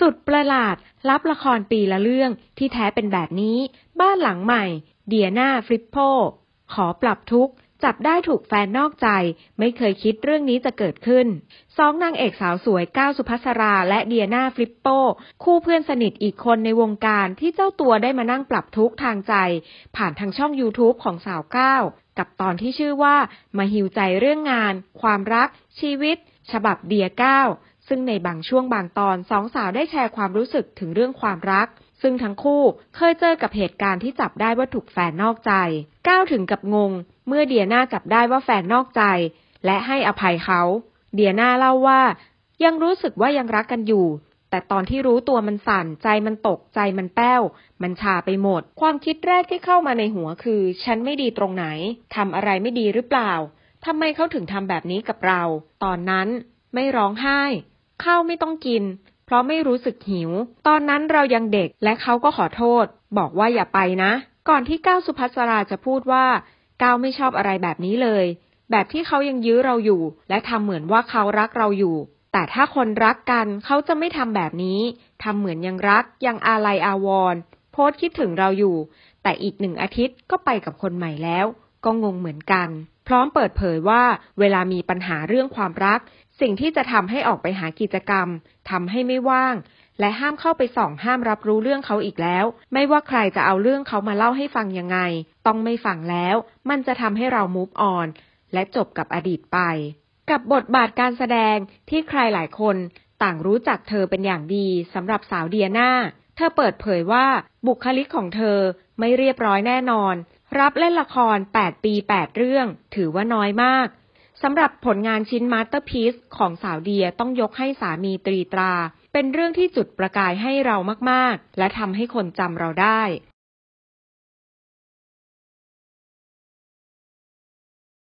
สุดประหลาดรับละครปีละเรื่องที่แท้เป็นแบบนี้ บ้านหลังใหม่ เดียนาฟริปโป ขอปรับทุกจับได้ถูกแฟนนอกใจ ไม่เคยคิดเรื่องนี้จะเกิดขึ้นสองนางเอกสาวสวยก้าวสุภัสราและเดียนาฟลิปโป คู่เพื่อนสนิทอีกคนในวงการที่เจ้าตัวได้มานั่งปรับทุกทางใจ ผ่านทางช่อง YouTube ของสาวก้าวกับตอนที่ชื่อว่ามาหิวใจเรื่องงาน ความรัก ชีวิต ฉบับเดียก้าวซึ่งในบางช่วงบางตอนสองสาวได้แชร์ความรู้สึกถึงเรื่องความรัก ซึ่งทั้งคู่เคยเจอกับเหตุการณ์ที่จับได้ว่าถูกแฟนนอกใจ ก้าวถึงกับงงเมื่อเดียนาจับได้ว่าแฟนนอกใจ และให้อภัยเขา เดียนาเล่าว่า ยังรู้สึกว่ายังรักกันอยู่ แต่ตอนที่รู้ตัวมันสั่น ใจมันตกใจมันแป้วมันชาไปหมด ความคิดแรกที่เข้ามาในหัวคือ ฉันไม่ดีตรงไหนทำอะไรไม่ดีหรือเปล่าทำไมเขาถึงทำแบบนี้กับเราตอนนั้นไม่ร้องไห้ข้าวไม่ต้องกิน เพราะไม่รู้สึกหิว ตอนนั้นเรายังเด็กและเขาก็ขอโทษ บอกว่าอย่าไปนะ ก่อนที่ก้าวสุภัสราจะพูดว่าก้าวไม่ชอบอะไรแบบนี้เลย แบบที่เขายังยื้อเราอยู่ และทำเหมือนว่าเขารักเราอยู่ แต่ถ้าคนรักกันเขาจะไม่ทำแบบนี้ทำเหมือนยังรักยังอาลัยอาวรณ์โพสคิดถึงเราอยู่ แต่อีกหนึ่งอาทิตย์ก็ไปกับคนใหม่แล้วก็งงเหมือนกัน พร้อมเปิดเผยว่า เวลามีปัญหาเรื่องความรัก สิ่งที่จะทำให้ออกไปหากิจกรรมทำให้ไม่ว่าง และห้ามเข้าไปส่องห้ามรับรู้เรื่องเขาอีกแล้ว ไม่ว่าใครจะเอาเรื่องเขามาเล่าให้ฟังยังไง ต้องไม่ฟังแล้วมันจะทำให้เรามุฟออน และจบกับอดีตไป กับบทบาทการแสดงที่ใครหลายคนต่างรู้จักเธอเป็นอย่างดีสำหรับสาวเดียนาเธอเปิดเผยว่าบุคลิกของเธอไม่เรียบร้อยแน่นอนรับเล่นละคร 8 ปี 8 เรื่อง ถือว่าน้อยมาก สำหรับผลงานชิ้นมาสเตอร์พีซของสาวเดียต้องยกให้สามีตรีตรา เป็นเรื่องที่จุดประกายให้เรามากๆ และทำให้คนจำเราได้